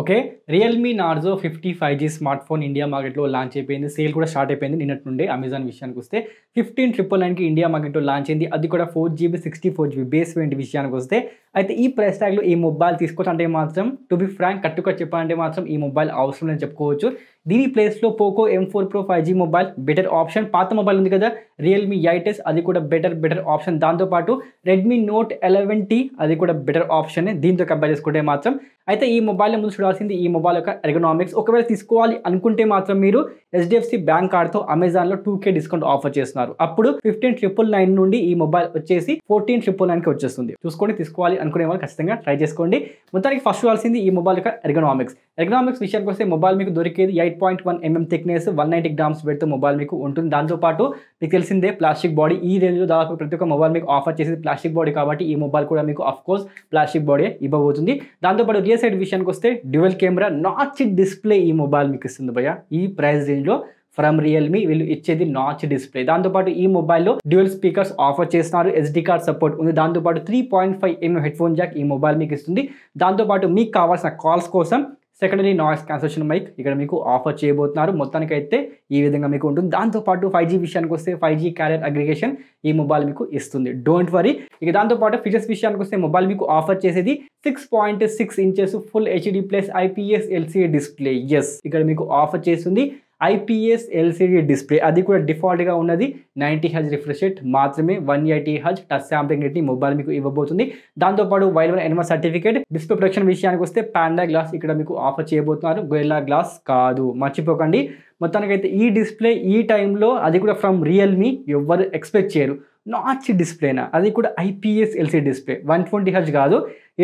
okay Realme Narzo fifty five G smart smartphone India మార్కెట్లో launch అయిపోయింది sale కూడా start అయిపోయింది నిన్నటి నుండి అమెజాన్ విషయానికి వస్తే ఫిఫ్టీన్ ట్రిపుల్ నైన్కి ఇండియా మార్కెట్లో లాంచ్ అయింది అది కూడా four GB sixty four GB base వేంటి విషయానికి వస్తే అయితే ఈ ప్రైస్ ట్యాగ్లో ఈ మొబైల్ తీసుకోవచ్చు అంటే మాత్రం టు బి ఫ్రాంక్ కట్టుకొని చెప్పాలంటే మాత్రం ఈ మొబైల్ అవసరం లేని చెప్పుకోవచ్చు దీని ప్లేస్లో Poco M four Pro five G mobile better option పాత మొబైల్ ఉంది కదా రియల్మీ ఐటెస్ అది కూడా బెటర్ బెటర్ ఆప్షన్ దాంతోపాటు రెడ్మీ నోట్ ఎలెవెన్ టీ అది కూడా బెటర్ ఆప్షన్ దీంతో కంపేర్ చేసుకుంటే మాత్రం అయితే ఈ మొబైల్ ముందు చూడాల్సింది ఈ మొబైల్ యొక్క ఎకనామిక్స్ ఒకవేళ తీసుకోవాలి అనుకుంటే మాత్రం మీరు హెచ్డిఎఫ్సి బ్యాంక్ కార్డ్తో అమెజాన్లో టూ కే డిస్కౌంట్ ఆఫర్ చేస్తున్నారు అప్పుడు ఫిఫ్టీన్ ట్రిపుల్ నైన్ నుండి ఈ మొబైల్ వచ్చేసి ఫోర్టీన్ ట్రిపుల్ నైన్కి వచ్చేస్తుంది చూసుకోండి తీసుకోవాలి అనుకునే వాళ్ళు ఖచ్చితంగా ట్రై చేసుకోండి మొత్తానికి ఫస్ట్ చూడాల్సింది ఈ మొబైల్ యొక్క ఎకనామిక్స్ ఎకనామిక్స్ విషయానికి వస్తే మొబైల్ మీకు దొరికేది eight point one mm thickness one ninety grams పెడుతూ మొబైల్ మీకు ఉంటుంది దాంతోపాటు మీకు తెలిసిందే ప్లాస్టిక్ బాడీ ఈ రేంజ్లో దాదాపు ప్రతి ఒక్క మొబైల్ మీకు ఆఫర్ చేసేది ప్లాస్టిక్ బాడీ కాబట్టి ఈ మొబైల్ కూడా మీకు ఆఫ్ కోర్స్ ప్లాస్టిక్ బాడీ ఇవ్వబోతుంది దాంతోపాటు రియల్ సైడ్ విషయానికి వస్తే డ్యువెల్ కెమెరా నాచ్ డిస్ప్లే ఈ మొబైల్ మీకు ఇస్తుంది భయ ఈ ప్రైస్ రేంజ్లో ఫ్రమ్ రియల్మీ వీళ్ళు ఇచ్చేది నాచ్ డిస్ప్లే దాంతోపాటు ఈ మొబైల్లో డ్యూయల్ స్పీకర్స్ ఆఫర్ చేస్తున్నారు ఎస్డి కార్డ్ సపోర్ట్ ఉంది దాంతోపాటు three point five mm headphone jack ఈ మొబైల్ మీకు ఇస్తుంది దాంతోపాటు మీకు కావాల్సిన కాల్స్ కోసం సెకండరీ నాయిస్ క్యాన్సలేషన్ మైక్ ఇక్కడ మీకు ఆఫర్ చేయబోతున్నారు మొత్తానికి అయితే ఈ విధంగా మీకు ఉంటుంది దాంతోపాటు ఫైవ్ జీ విషయానికి వస్తే ఫైవ్ జీ క్యారియర్ అగ్రిగేషన్ ఈ మొబైల్ మీకు ఇస్తుంది డోంట్ వరీ ఇక దాంతోపాటు ఫీచర్స్ విషయానికి వస్తే మొబైల్ మీకు ఆఫర్ చేసేది six point six inches full HD plus IPS LCD display ఎస్ ఇక్కడ మీకు ఆఫర్ చేస్తుంది ఐపీఎస్ ఎల్సిడి డిస్ప్లే అది కూడా డిఫాల్ట్గా ఉన్నది నైంటీ హెచ్ రిఫ్రెష్ రేట్ మాత్రమే one eighty H touch sampling రేట్ని మొబైల్ మీకు ఇవ్వబోతుంది దాంతోపాటు వైల్డ్ వన్ ఎన్వర్ సర్టిఫికేట్ డిస్ప్లే ప్రొడక్షన్ విషయానికి వస్తే పాండా గ్లాస్ ఇక్కడ మీకు ఆఫర్ చేయబోతున్నారు గొయిలా గ్లాస్ కాదు మర్చిపోకండి మొత్తానికైతే ఈ డిస్ప్లే ఈ టైంలో అది కూడా ఫ్రమ్ రియల్మీ ఎవ్వరు ఎక్స్పెక్ట్ చేయరు నాచ్ డిస్ప్లేనా అది కూడా IPS LCD display one twenty H కాదు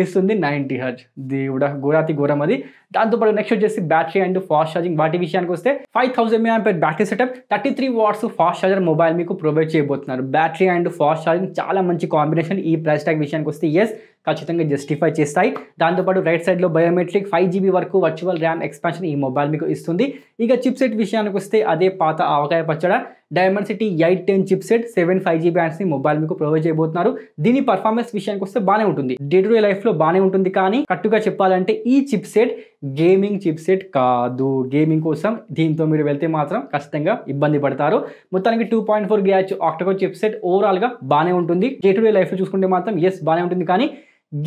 ఇస్తుంది నైంటీ హర్జ్ దేవుడ గోరాతి ఘోరం అది దాంతోపాటు నెక్స్ట్ వచ్చేసి బ్యాటరీ అండ్ ఫాస్ట్ ఛార్జింగ్ వాటి విషయానికి వస్తే ఫైవ్ థౌసండ్ ఎంపీఆర్ battery setup thirty three watts fast charger mobile మీకు ప్రొవైడ్ చేయబోతున్నారు బ్యాటరీ అండ్ ఫాస్ట్ ఛార్జింగ్ చాలా మంచి కాంబినేషన్ ఈ ప్రైస్ ట్యాగ్ విషయానికి వస్తే ఎస్ ఖచ్చితంగా జస్టిఫై చేస్తాయి దాంతోపాటు రైట్ సైడ్లో బయోమెట్రిక్ ఫైవ్ జీబీ వరకు వర్చువల్ ర్యామ్ ఎక్స్పాన్షన్ ఈ మొబైల్ మీకు ఇస్తుంది ఇక చిప్ సెట్ విషయానికి వస్తే అదే పాత ఆవకాయ పచ్చడ Dimensity eight ten chip set seven five GB ని మొబైల్ మీకు ప్రొవైడ్ చేయబోతున్నారు దీని పర్ఫార్మెన్స్ విషయానికి వస్తే బాగానే ఉంటుంది డే టు డే లైఫ్ లో బాగానే ఉంటుంది కానీ కట్టుగా చెప్పాలంటే ఈ chip set gaming chip set కాదు గేమింగ్ కోసం దీంతో మీరు వెళ్తే మాత్రం ఖచ్చితంగా ఇబ్బంది పడతారు మొత్తానికి టూ పాయింట్ ఫోర్ గ్యాచ్ ఆక్టకో చిప్ సెట్ గా బాగానే ఉంటుంది డే టు డే లైఫ్లో చూసుకుంటే మాత్రం ఎస్ బాగానే ఉంటుంది కానీ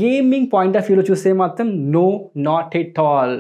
గేమింగ్ పాయింట్ ఆఫ్ వ్యూలో చూస్తే మాత్రం no not at all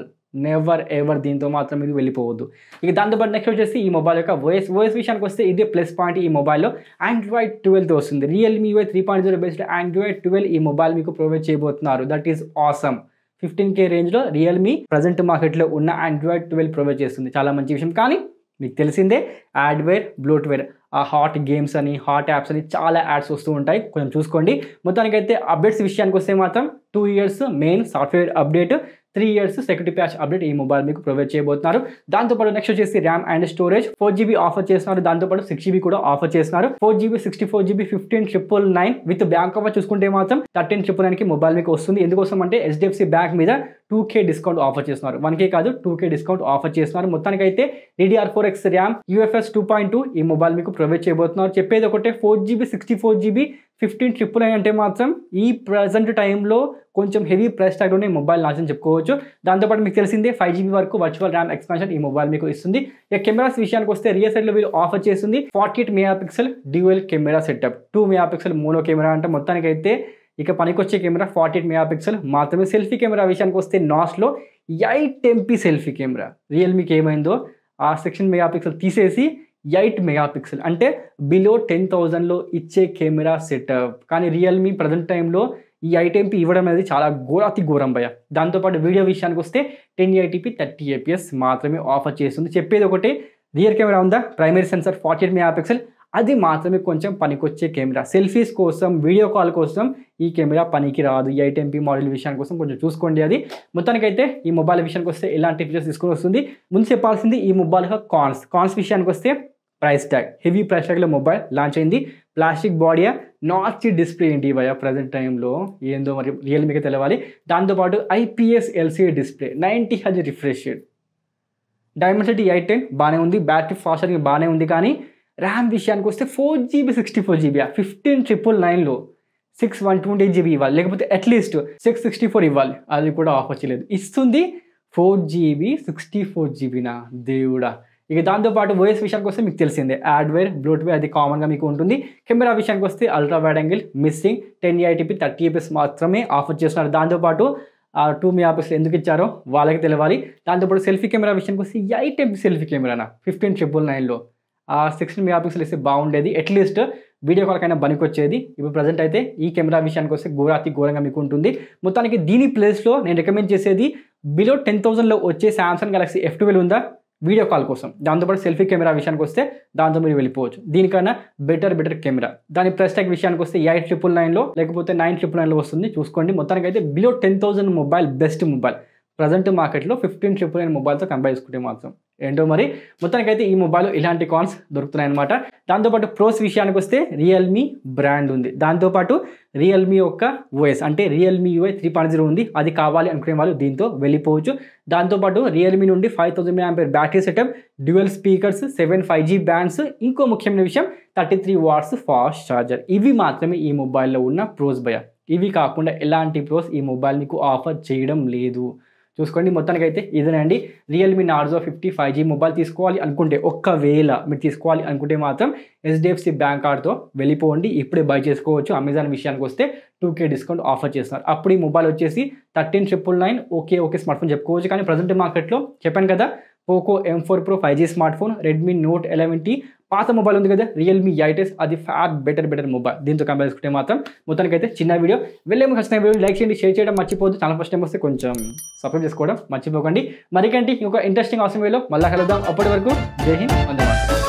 never ever దీంతో మాత్రం మీరు వెళ్ళిపోవద్దు ఇక దాంతోపాటు నెక్స్ట్ వచ్చేసి ఈ మొబైల్ యొక్క వాయిస్ వాయిస్ విషయానికి వస్తే ఇదే ప్లస్ పాయింట్ ఈ మొబైల్లో ఆండ్రాయిడ్ ట్వెల్వ్తో వస్తుంది Realme Y three point zero based Android twelve ఈ మొబైల్ మీకు ప్రొవైడ్ చేయబోతున్నారు that is awesome fifteen K రేంజ్లో రియల్మీ ప్రజెంట్ మార్కెట్లో ఉన్న ఆండ్రాయిడ్ ట్వెల్వ్ ప్రొవైడ్ చేస్తుంది చాలా మంచి విషయం కానీ మీకు తెలిసిందే యాడ్వేర్ బ్లూట్వేర్ ఆ హాట్ గేమ్స్ అని హాట్ యాప్స్ అని చాలా యాడ్స్ వస్తూ ఉంటాయి కొంచెం చూసుకోండి మొత్తానికైతే అప్డేట్స్ విషయానికి వస్తే మాత్రం two years main software update three years security patch update ఈ మొబైల్ మీకు ప్రొవైడ్ చేయబోతున్నారు దాంతోపాటు నెక్స్ట్ వచ్చేసి RAM and storage four GB offer చేస్తున్నారు దాంతోపాటు సిక్స్ జీబీ కూడా ఆఫర్ చేస్తున్నారు four GB sixty four GB fifteen triple nine with bank offer చూసుకుంటే మాత్రం థర్టీన్ ట్రిపుల్ కి మొబైల్ మీకు వస్తుంది ఎందుకోసం అంటే హెచ్డిఎఫ్సి బ్యాంక్ మీద టూ కే డిస్కౌంట్ ఆఫర్ చేస్తున్నారు వన్ కే కాదు టూ కే డిస్కౌంట్ ఆఫర్ చేస్తున్నారు మొత్తానికి అయితే DDR four X RAM UFS two point two ఈ మొబైల్ మీకు ప్రొవైడ్ చేయబోతున్నారు చెప్పేది ఒకటే four GB sixty four GB fifteen triple అయ్యి అంటే మాత్రం ఈ ప్రజెంట్ టైంలో కొంచెం హెవీ ప్రైస్ ఉన్న మొబైల్ నాశనం చెప్పుకోవచ్చు దాంతోపాటు మీకు తెలిసిందే ఫైవ్ జీబీ వరకు వర్చువల్ ర్యామ్ ఎక్స్పాన్షన్ ఈ మొబైల్ మీకు ఇస్తుంది ఇక కెమెరాస్ విషయానికి వస్తే రియల్ సైడ్లో వీళ్ళు ఆఫర్ చేస్తుంది forty eight mega pixel dual camera setup two mega pixel mono camera అంటే మొత్తానికి అయితే ఇక పనికొచ్చే camera forty eight mega pixel మాత్రమే సెల్ఫీ కెమెరా విషయానికి వస్తే నాస్లో ఎయిట్ ఎంపీ సెల్ఫీ కెమెరా రియల్మీకి ఏమైందో ఆ సెక్షన్ మెగా పిక్సెల్ తీసేసి ఎయిట్ మెగా పిక్సెల్ అంటే బిలో టెన్ థౌజండ్లో ఇచ్చే కెమెరా సెటప్ కానీ రియల్మీ ప్రజెంట్ టైంలో ఈ ఎంపీ ఇవ్వడం అనేది చాలా ఘోర అతి ఘోరం భయ దాంతోపాటు వీడియో విషయానికి వస్తే టెన్ ఐటీపీ థర్టీ ఏపీఎస్ మాత్రమే ఆఫర్ చేస్తుంది చెప్పేది ఒకటి రియర్ కెమెరా ఉందా primary sensor forty eight mega pixel అది మాత్రమే కొంచెం పనికొచ్చే కెమెరా సెల్ఫీస్ కోసం వీడియో కాల్ కోసం ఈ కెమెరా పనికి రాదు ఈ ఎంపీ మోడల్ విషయానికి కోసం కొంచెం చూసుకోండి అది మొత్తానికైతే ఈ మొబైల్ విషయానికి వస్తే ఎలాంటి ఫీచర్స్ తీసుకొని వస్తుంది ముందు చెప్పాల్సింది ఈ మొబైల్ కాన్స్ కాన్స్ విషయానికి వస్తే ప్రైస్ ట్యాగ్ హెవీ ప్రైస్ ట్యాగ్లో మొబైల్ లాంచ్ అయింది ప్లాస్టిక్ బాడీ నాచ్ డిస్ప్లే ఏంటి ఇవయా ప్రజెంట్ టైంలో ఏందో మరి రియల్మీకి తెలవాలి దాంతోపాటు IPS LCD display ninety H refresh city eight ten బాగానే ఉంది బ్యాటరీ ఫాస్ట్ బాగానే ఉంది కానీ ర్యామ్ విషయానికి వస్తే four GB sixty four GB fifteen triple నైన్లో six one twenty eight GB ఇవ్వాలి లేకపోతే అట్లీస్ట్ సిక్స్ సిక్స్టీ ఫోర్ ఇవ్వాలి అది కూడా ఆఫర్ చేయలేదు ఇస్తుంది ఫోర్ జీబీ సిక్స్టీ ఫోర్ జీబీనా దేవుడా ఇక దాంతోపాటు వయస్ విషయానికి వస్తే మీకు తెలిసిందే యాడ్వేర్ బ్లూట్వేర్ అది కామన్గా మీకు ఉంటుంది కెమెరా విషయానికి వస్తే ultra wide angle missing ten eighty p thirty FPS మాత్రమే ఆఫర్ చేస్తున్నారు దాంతోపాటు ఆ టూ మీ ఆఫీస్లో ఎందుకు ఇచ్చారో వాళ్ళకి తెలియాలి దాంతోపాటు సెల్ఫీ కెమెరా విషయానికి వస్తే ఎయిట్ ఎంపీ సెల్ఫీ కెమెరానా ఫిఫ్టీన్ ట్రిపుల్ నైన్లో ఆ సిక్స్టీన్ మీ ఆఫీస్లో వేస్తే బాగుండేది అట్లీస్ట్ వీడియో కాల్కైనా బనికొచ్చేది ఇప్పుడు ప్రజెంట్ అయితే ఈ కెమెరా విషయానికి వస్తే ఘోరాతి ఘోరంగా మీకు ఉంటుంది మొత్తానికి దీని ప్లేస్లో నేను రికమెండ్ చేసేది బిలో టెన్ థౌసండ్లో వచ్చే శాంసంగ్ గెలాక్సీ ఎఫ్ ట్వెల్వ్ ఉందా వీడియో కాల్ కోసం దాంతోపాటు సెల్ఫీ కెమెరా విషయానికి వస్తే దాంతో మీరు వెళ్ళిపోవచ్చు దీనికన్నా బెటర్ బెటర్ కెమెరా దాని ప్రైస్ విషయానికి వస్తే ఎయిట్ ట్రిపుల్ నైన్లో లేకపోతే నైన్ ట్రిపుల్ నైన్లో వస్తుంది చూసుకోండి మొత్తానికి అయితే below ten thousand mobile best mobile present మార్కెట్లో ఫిఫ్టీన్ ట్రిపుల్ నైన్ మొబైల్తో కంపేర్ చేసుకుంటే మాత్రం ఏంటో మరి మొత్తానికైతే ఈ మొబైల్ ఇలాంటి కాన్స్ దొరుకుతున్నాయి అనమాట దాంతోపాటు ప్రోస్ విషయానికి వస్తే రియల్మీ బ్రాండ్ ఉంది దాంతోపాటు రియల్మీ యొక్క ఓఎస్ అంటే Realme UI three point zero ఉంది అది కావాలి అనుకునే వాళ్ళు దీంతో వెళ్ళిపోవచ్చు దాంతోపాటు రియల్మీ నుండి five thousand battery setup dual speakers seven five G bands ఇంకో ముఖ్యమైన విషయం thirty three watts fast charger ఇవి మాత్రమే ఈ మొబైల్లో ఉన్న ప్రోస్ భయ ఇవి కాకుండా ఎలాంటి ప్రోస్ ఈ మొబైల్ నీకు ఆఫర్ చేయడం లేదు చూసుకోండి మొత్తానికి అయితే ఇదేనండి Realme Narzo fifty five G mobile తీసుకోవాలి అనుకుంటే ఒక్కవేళ మీరు తీసుకోవాలి అనుకుంటే మాత్రం హెచ్డిఎఫ్సి బ్యాంక్ కార్డ్తో వెళ్ళిపోండి ఇప్పుడే బై చేసుకోవచ్చు అమెజాన్ విషయానికి వస్తే టూ కే డిస్కౌంట్ ఆఫర్ చేస్తున్నారు అప్పుడు ఈ మొబైల్ వచ్చేసి thirteen triple nine okay okay smart phone చెప్పుకోవచ్చు కానీ ప్రజెంట్ మార్కెట్లో చెప్పాను కదా Poco M four Pro five G smart phone Redmi Note eleven T పాత మొబైల్ ఉంది కదా రియల్మీ ఐటెస్ అది ఫ్యాట్ బెటర్ బెటర్ మొబైల్ దీంతో కంపేర్ చేసుకుంటే మాత్రం మొత్తానికి అయితే చిన్న వీడియో వెళ్ళే ఖచ్చితంగా వీడియో లైక్ చేయండి షేర్ చేయడం మర్చిపోద్దు చాలా ఫస్ట్ టైం వస్తే కొంచెం సపోర్ట్ చేసుకోవడం మర్చిపోకండి మరికంటే ఇంకొక ఇంట్రెస్టింగ్ అవసరం వీళ్ళు మళ్ళీ కలుద్దాం అప్పటి వరకు జై హింద్ వందే